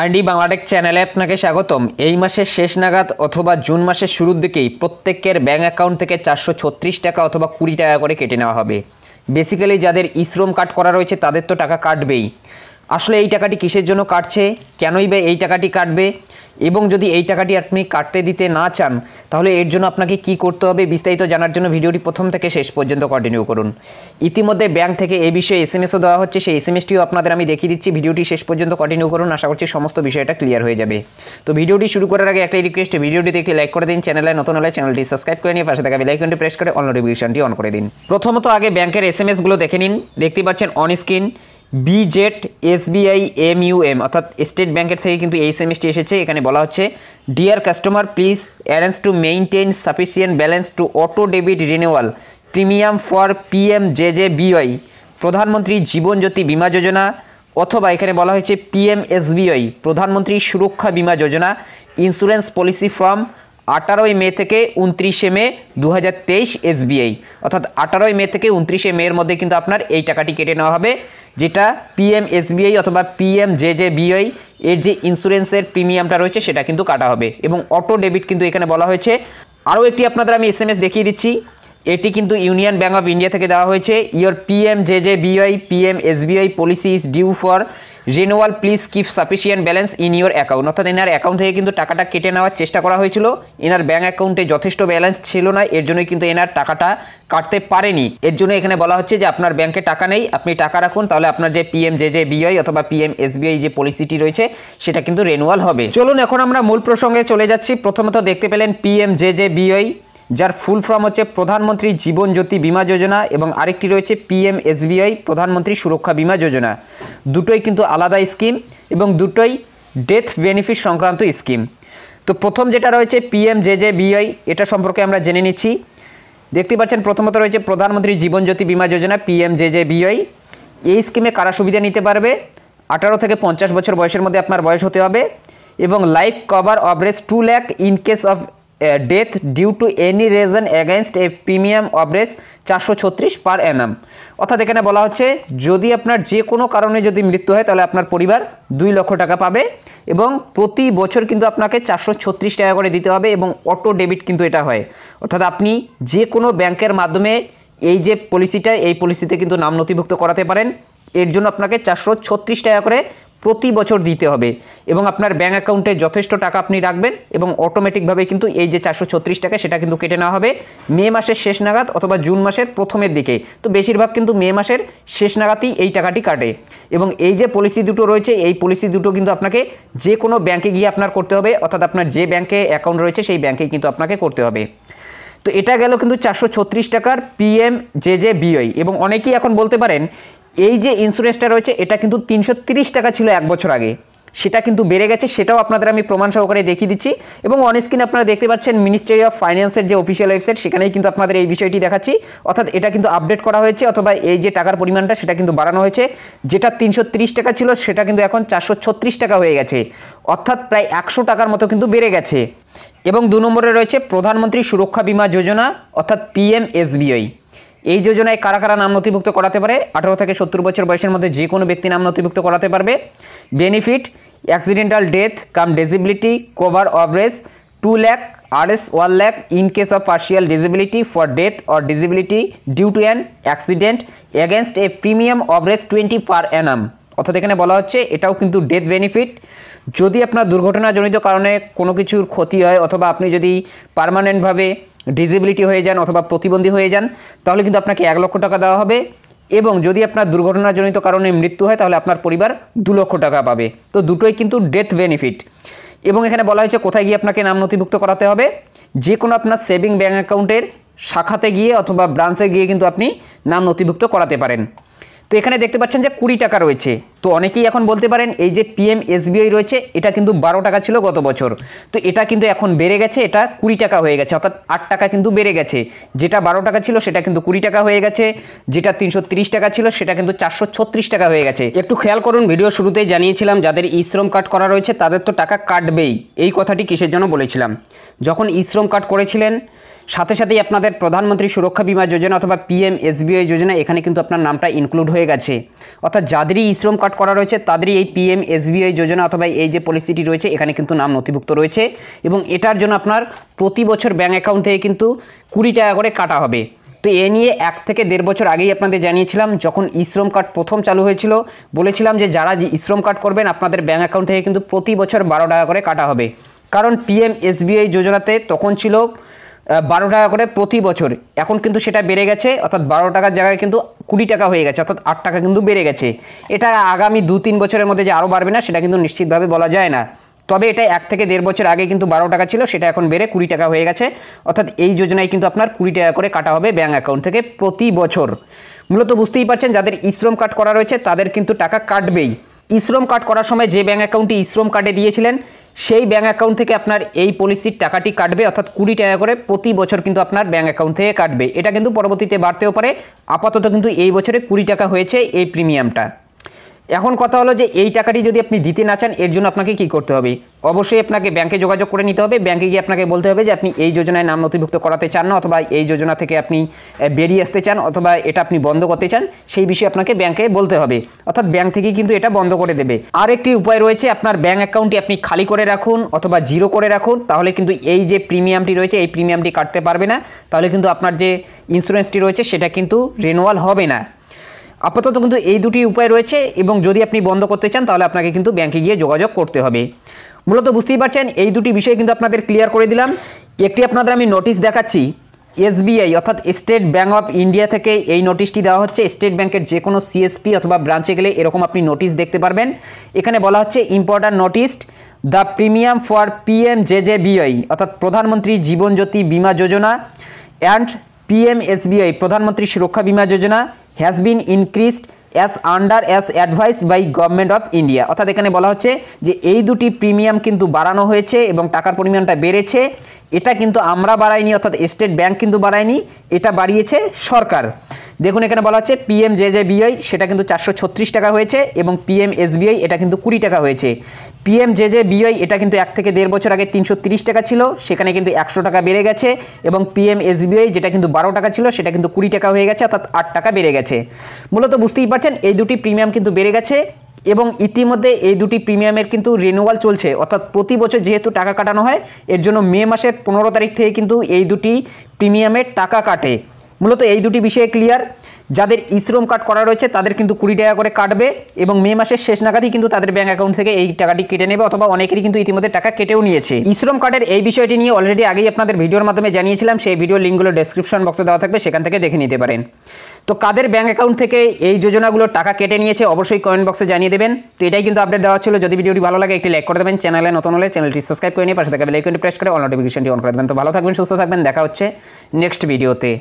RD Bangla Tech চ্যানেলে আপনাকে স্বাগতম এই মাসের শেষ নাগাদ অথবা জুন মাসের শুরুর দিকেই প্রত্যেকের ব্যাঙ্ক অ্যাকাউন্ট থেকে চারশো টাকা অথবা কুড়ি টাকা করে কেটে নেওয়া হবে বেসিক্যালি যাদের ইশ্রম কার্ড করা রয়েছে তাদের তো টাকা কাটবেই আসলে এই টাকাটি কিসের জন্য কাটছে কেনই বা এই টাকাটি কাটবে এবং যদি এই টাকাটি আপনি কাটতে দিতে না চান তাহলে এর জন্য আপনাকে কি করতে হবে বিস্তারিত জানার জন্য ভিডিওটি প্রথম থেকে শেষ পর্যন্ত কন্টিনিউ করুন ইতিমধ্যে ব্যাংক থেকে এই বিষয়ে এস এম এসও দেওয়া হচ্ছে সেই এস এম এসটিও আপনাদের আমি দেখিয়ে দিচ্ছি ভিডিওটি শেষ পর্যন্ত কন্টিনিউ করুন আশা করছি সমস্ত বিষয়টা ক্লিয়ার হয়ে যাবে তো ভিডিওটি শুরু করার আগে একটাই রিকোয়েস্ট ভিডিওটি দেখে লাইক করে দিন চ্যানেলে নতুন হলে চ্যানেলটি সাবস্ক্রাইব করে নিয়ে পাশে থাকা বেলাইকনটি প্রেস করে অল নোটিফিকেশনটি অন করে দিন প্রথমত আগে ব্যাংকের এস এম এসগুলো দেখে নিন দেখতে পাচ্ছেন অন স্ক্রিন বিজেট এসবিআই ইউএম অর্থাৎ স্টেট ব্যাংকের থেকে কিন্তু এই সেমিস্টি এসেছে এখানে বলা হচ্ছে dear customer please arrange to maintain sufficient balance to auto debit renewal premium for M J J B Y Pradhan Mantri Jeevan Jyoti বিমা যোজনা অথবা এখানে বলা হয়েছে P M SBI Pradhan Mantri Suraksha Bima যোজনা ইন্স্যুরেন্স পলিসি ফর্ম আঠারোই মে থেকে উনত্রিশে মে দু হাজার তেইশ এসবিআই অর্থাৎ আঠারোই মে থেকে উনত্রিশে মের মধ্যে কিন্তু আপনার এই টাকাটি কেটে নেওয়া হবে যেটা পিএম এসবিআই অথবা পিএম জে জে বিআই এর যে ইন্স্যুরেন্সের প্রিমিয়ামটা রয়েছে সেটা কিন্তু কাটা হবে এবং অটো ডেবিট কিন্তু এখানে বলা হয়েছে আরও একটি আপনাদের আমি এস দেখিয়ে দিচ্ছি এটি কিন্তু ইউনিয়ন ব্যাঙ্ক অফ ইন্ডিয়া থেকে দেওয়া হয়েছে your M J J B I S B I policy is due for renewal please keep sufficient balance in your account অর্থাৎ এনার অ্যাকাউন্ট থেকে কিন্তু টাকাটা কেটে নেওয়ার চেষ্টা করা হয়েছিল এনার ব্যাঙ্ক অ্যাকাউন্টে যথেষ্ট ব্যালেন্স ছিল না এর জন্যই কিন্তু এনার টাকাটা কাটতে পারেনি এর জন্য এখানে বলা হচ্ছে যে আপনার ব্যাংকে টাকা নেই আপনি টাকা রাখুন তাহলে আপনার যে পি এম জে জে বিআই অথবা পি এম এস বিআই যে পলিসিটি রয়েছে সেটা কিন্তু রেনুয়াল হবে চলুন এখন আমরা মূল প্রসঙ্গে চলে যাচ্ছি প্রথমত দেখতে পেলেন পি এম জে জে বিআই যার ফুল ফর্ম হচ্ছে প্রধানমন্ত্রী জীবন জ্যোতি বিমা যোজনা এবং আরেকটি রয়েছে পিএম এসবিআই প্রধানমন্ত্রী সুরক্ষা বিমা যোজনা দুটোই কিন্তু আলাদা স্কিম এবং দুটোই ডেথ বেনিফিট সংক্রান্ত স্কিম তো প্রথম যেটা রয়েছে পিএম জে জে বিআই এটা সম্পর্কে আমরা জেনে নিচ্ছি দেখতে পাচ্ছেন প্রথমত রয়েছে প্রধানমন্ত্রী জীবন জ্যোতি বিমা যোজনা পিএম জে জে বিআই এই স্কিমে কারা সুবিধা নিতে পারবে আঠারো থেকে পঞ্চাশ বছর বয়সের মধ্যে আপনার বয়স হতে হবে এবং life cover average two lakh in case of death due to any reason against a premium average চারশো ছত্রিশ পার অ্যানাম অর্থাৎ এখানে বলা হচ্ছে যদি আপনার যে কোনো কারণে যদি মৃত্যু হয় তাহলে আপনার পরিবার দুই লক্ষ টাকা পাবে এবং প্রতি বছর কিন্তু আপনাকে চারশো ছত্রিশ টাকা করে দিতে হবে এবং অটো ডেবিট কিন্তু এটা হয় অর্থাৎ আপনি যে কোনো ব্যাংকের মাধ্যমে এই যে পলিসিটা এই পলিসিতে কিন্তু নাম নথিভুক্ত করাতে পারেন এর জন্য আপনাকে চারশো ছত্রিশ টাকা করে প্রতি বছর দিতে হবে এবং আপনার ব্যাঙ্ক অ্যাকাউন্টে যথেষ্ট টাকা আপনি রাখবেন এবং অটোমেটিকভাবে কিন্তু এই যে চারশো টাকা সেটা কিন্তু কেটে নেওয়া হবে মে মাসের শেষ নাগাদ অথবা জুন মাসের প্রথমের দিকে তো বেশিরভাগ কিন্তু মে মাসের শেষ নাগাদই এই টাকাটি কাটে এবং এই যে পলিসি দুটো রয়েছে এই পলিসি দুটো কিন্তু আপনাকে যে কোনো ব্যাঙ্কে গিয়ে আপনার করতে হবে অর্থাৎ আপনার যে ব্যাঙ্কে অ্যাকাউন্ট রয়েছে সেই ব্যাঙ্কে কিন্তু আপনাকে করতে হবে তো এটা গেল কিন্তু চারশো টাকার পিএম জে জে বিআই এবং অনেকেই এখন বলতে পারেন এই যে ইন্স্যুরেন্সটা রয়েছে এটা কিন্তু তিনশো টাকা ছিল এক বছর আগে সেটা কিন্তু বেড়ে গেছে সেটাও আপনাদের আমি প্রমাণ সহকারে দেখিয়ে দিচ্ছি এবং অন স্ক্রিনে আপনারা দেখতে পাচ্ছেন মিনিস্ট্রি অফ ফাইন্যান্সের যে অফিসিয়াল ওয়েবসাইট সেখানেই কিন্তু আপনাদের এই বিষয়টি দেখাচ্ছি অর্থাৎ এটা কিন্তু আপডেট করা হয়েছে অথবা এই যে টাকার পরিমাণটা সেটা কিন্তু বাড়ানো হয়েছে যেটা তিনশো টাকা ছিল সেটা কিন্তু এখন চারশো টাকা হয়ে গেছে অর্থাৎ প্রায় একশো টাকার মতো কিন্তু বেড়ে গেছে এবং দু নম্বরে রয়েছে প্রধানমন্ত্রী সুরক্ষা বিমা যোজনা অর্থাৎ পিএমএসবিআই এই যোজনায় কারা কারা নাম নথিভুক্ত করাতে পারে আঠারো থেকে সত্তর বছর বয়সের মধ্যে যে কোনো ব্যক্তি নাম নথিভুক্ত করাতে পারবে benefit accidental death cum disability cover average two lakh R S one lakh in case of partial disability for death or disability due to an accident against a premium average twenty per annum অর্থাৎ এখানে বলা হচ্ছে এটাও কিন্তু death benefit যদি আপনার দুর্ঘটনাজনিত কারণে কোনো কিছুর ক্ষতি হয় অথবা আপনি যদি পারমানেন্টভাবে ডিজেবিলিটি হয়ে যান অথবা প্রতিবন্ধী হয়ে যান তাহলে কিন্তু আপনাকে এক লক্ষ টাকা দেওয়া হবে এবং যদি আপনার দুর্ঘটনাজনিত কারণে মৃত্যু হয় তাহলে আপনার পরিবার দু লক্ষ টাকা পাবে তো দুটোই কিন্তু ডেথ বেনিফিট এবং এখানে বলা হয়েছে কোথায় গিয়ে আপনাকে নাম নথিভুক্ত করাতে হবে যে কোনো আপনার সেভিং ব্যাঙ্ক অ্যাকাউন্টের শাখাতে গিয়ে অথবা ব্রাঞ্চে গিয়ে কিন্তু আপনি নাম নথিভুক্ত করাতে পারেন তো এখানে দেখতে পাচ্ছেন যে কুড়ি টাকা রয়েছে তো অনেকেই এখন বলতে পারেন এই যে পিএম এসবিআই রয়েছে এটা কিন্তু বারো টাকা ছিল গত বছর তো এটা কিন্তু এখন বেড়ে গেছে এটা কুড়ি টাকা হয়ে গেছে অর্থাৎ আট টাকা কিন্তু বেড়ে গেছে যেটা বারো টাকা ছিল সেটা কিন্তু কুড়ি টাকা হয়ে গেছে যেটা তিনশো টাকা ছিল সেটা কিন্তু চারশো টাকা হয়ে গেছে একটু খেয়াল করুন ভিডিও শুরুতেই জানিয়েছিলাম যাদের শ্রম কার্ড করা রয়েছে তাদের তো টাকা কাটবেই এই কথাটি কিসের জন্য বলেছিলাম যখন শ্রম কার্ড করেছিলেন সাথে সাথেই আপনাদের প্রধানমন্ত্রী সুরক্ষা বিমা যোজনা অথবা পিএম এসবিআই যোজনা এখানে কিন্তু আপনার নামটা ইনক্লুড হয়ে গেছে অর্থাৎ যাদেরই শ্রম কার্ড করা রয়েছে তাদেরই এই পিএম এসবিআই যোজনা অথবা এই যে পলিসিটি রয়েছে এখানে কিন্তু নাম নথিভুক্ত রয়েছে এবং এটার জন্য আপনার প্রতি বছর ব্যাঙ্ক অ্যাকাউন্ট থেকে কিন্তু কুড়ি টাকা করে কাটা হবে তো এ নিয়ে এক থেকে দেড় বছর আগেই আপনাদের জানিয়েছিলাম যখন ইশ্রম কার্ড প্রথম চালু হয়েছিল বলেছিলাম যে যারা ইশ্রম কার্ড করবেন আপনাদের ব্যাঙ্ক অ্যাকাউন্ট থেকে কিন্তু প্রতি বছর বারো টাকা করে কাটা হবে কারণ পিএম এসবিআই যোজনাতে তখন ছিল বারো টাকা করে প্রতি বছর এখন কিন্তু সেটা বেড়ে গেছে অর্থাৎ বারো টাকার জায়গায় কিন্তু কুড়ি টাকা হয়ে গেছে অর্থাৎ আট টাকা কিন্তু বেড়ে গেছে এটা আগামী দু তিন বছরের মধ্যে যে আরও বাড়বে না সেটা কিন্তু নিশ্চিতভাবে বলা যায় না তবে এটা এক থেকে দেড় বছর আগে কিন্তু বারো টাকা ছিল সেটা এখন বেড়ে কুড়ি টাকা হয়ে গেছে অর্থাৎ এই যোজনায় কিন্তু আপনার কুড়ি টাকা করে কাটা হবে ব্যাঙ্ক অ্যাকাউন্ট থেকে প্রতি বছর মূলত বুঝতেই পারছেন যাদের ইশ্রম কার্ড করা রয়েছে তাদের কিন্তু টাকা কাটবেই ইশ্রম কার্ড করার সময় যে ব্যাঙ্ক অ্যাকাউন্টটি ইশ্রম কার্ডে দিয়েছিলেন সেই ব্যাঙ্ক অ্যাকাউন্ট থেকে আপনার এই পলিসির টাকাটি কাটবে অর্থাৎ কুড়ি টাকা করে প্রতি বছর কিন্তু আপনার ব্যাঙ্ক অ্যাকাউন্ট থেকে কাটবে এটা কিন্তু পরবর্তীতে বাড়তেও পারে আপাতত কিন্তু এই বছরে কুড়ি টাকা হয়েছে এই প্রিমিয়ামটা এখন কথা হলো যে এই টাকাটি যদি আপনি দিতে না চান এর জন্য আপনাকে কি করতে হবে অবশ্যই আপনাকে ব্যাংকে যোগাযোগ করে নিতে হবে ব্যাংকে গিয়ে আপনাকে বলতে হবে যে আপনি এই যোজনায় নাম নথিভুক্ত করাতে চান না অথবা এই যোজনা থেকে আপনি বেরিয়ে আসতে চান অথবা এটা আপনি বন্ধ করতে চান সেই বিষয়ে আপনাকে ব্যাংকে বলতে হবে অর্থাৎ ব্যাংক থেকে কিন্তু এটা বন্ধ করে দেবে আর একটি উপায় রয়েছে আপনার ব্যাংক অ্যাকাউন্টটি আপনি খালি করে রাখুন অথবা জিরো করে রাখুন তাহলে কিন্তু এই যে প্রিমিয়ামটি রয়েছে এই প্রিমিয়ামটি কাটতে পারবে না তাহলে কিন্তু আপনার যে ইন্স্যুরেন্সটি রয়েছে সেটা কিন্তু রেনুয়াল হবে না আপাতত কিন্তু এই দুটি উপায় রয়েছে এবং যদি আপনি বন্ধ করতে চান তাহলে আপনাকে কিন্তু ব্যাংকে গিয়ে যোগাযোগ করতে হবে মূলত বুঝতেই পারছেন এই দুটি বিষয় কিন্তু আপনাদের ক্লিয়ার করে দিলাম একটি আপনাদের আমি নোটিশ দেখাচ্ছি এসবিআই অর্থাৎ স্টেট ব্যাঙ্ক অফ ইন্ডিয়া থেকে এই নোটিশটি দেওয়া হচ্ছে স্টেট ব্যাংকের যে কোনো সিএসপি অথবা ব্রাঞ্চে গেলে এরকম আপনি নোটিশ দেখতে পারবেন এখানে বলা হচ্ছে important notice the premium for PM J J B I অর্থাৎ প্রধানমন্ত্রী জীবনজ্যোতি বিমা যোজনা and PM SBI Pradhan Mantri Suraksha Bima Yojana has been increased as under as advised by government of India অর্থাৎ এখানে বলা হচ্ছে যে এই দুটি প্রিমিয়াম কিন্তু বাড়ানো হয়েছে এবং টাকার পরিমাণটা বেড়েছে এটা কিন্তু আমরা বাড়াইনি অর্থাৎ স্টেট ব্যাংক কিন্তু বাড়ায়নি এটা বাড়িয়েছে সরকার দেখুন এখানে বলা হচ্ছে এম জে জে বিআই সেটা কিন্তু চারশো টাকা হয়েছে এবং পিএম এসবিআই এটা কিন্তু কুড়ি টাকা হয়েছে এম জে জে বিআই এটা কিন্তু এক থেকে দেড় বছর আগে তিনশো টাকা ছিল সেখানে কিন্তু একশো টাকা বেড়ে গেছে এবং পিএম এসবিআই যেটা কিন্তু বারো টাকা ছিল সেটা কিন্তু কুড়ি টাকা হয়ে গেছে অর্থাৎ আট টাকা বেড়ে গেছে মূলত বুঝতেই পারছেন এই দুটি প্রিমিয়াম কিন্তু বেড়ে গেছে এবং ইতিমধ্যে এই দুটি প্রিমিয়ামের কিন্তু রিনুয়াল চলছে অর্থাৎ প্রতি বছর যেহেতু টাকা কাটানো হয় এর জন্য মে মাসের পনেরো তারিখ থেকে কিন্তু এই দুটি প্রিমিয়ামের টাকা কাটে মূলত এই দুটি বিষয়ে ক্লিয়ার যাদের ইশ্রম কার্ড করা রয়েছে তাদের কিন্তু কুড়ি টাকা করে কাটবে এবং মে মাসের শেষ নাগাদই কিন্তু তাদের ব্যাঙ্ক অ্যাকাউন্ট থেকে এই টাকাটি কেটে নেবে অথবা অনেকেরই কিন্তু ইতিমধ্যে টাকা কেটেও নিয়েছে ইশ্রম কার্ডের এই বিষয়টি নিয়ে অলরেডি আগেই আপনাদের ভিডিওর মাধ্যমে জানিয়েছিলাম সেই ভিডিও লিঙ্কগুলো ডেসক্রিপশন বক্সে দেওয়া থাকবে সেখান থেকে দেখে নিতে পারেন তো কাদের ব্যাঙ্ক অ্যাকাউন্ট থেকে এই যোজনাগুলো টাকা কেটে নিয়েছে অবশ্যই কমেন্ট বক্সে জানিয়ে দেবেন তো এটাই কিন্তু আপডেট দেওয়া ছিল যদি ভিডিওটি ভালো লাগে একটি লাইক করে দেবেন চ্যানেলে নতুন হলে চ্যানেলটি সাবস্ক্রাইব করে নিয়ে পাশে থাকবে বেলাইকনটি প্রেস করে অল নোটিফিকেশনটি অন করে দেবেন তো ভালো থাকবেন সুস্থ থাকবেন দেখা হচ্ছে নেক্সট ভিডিওতে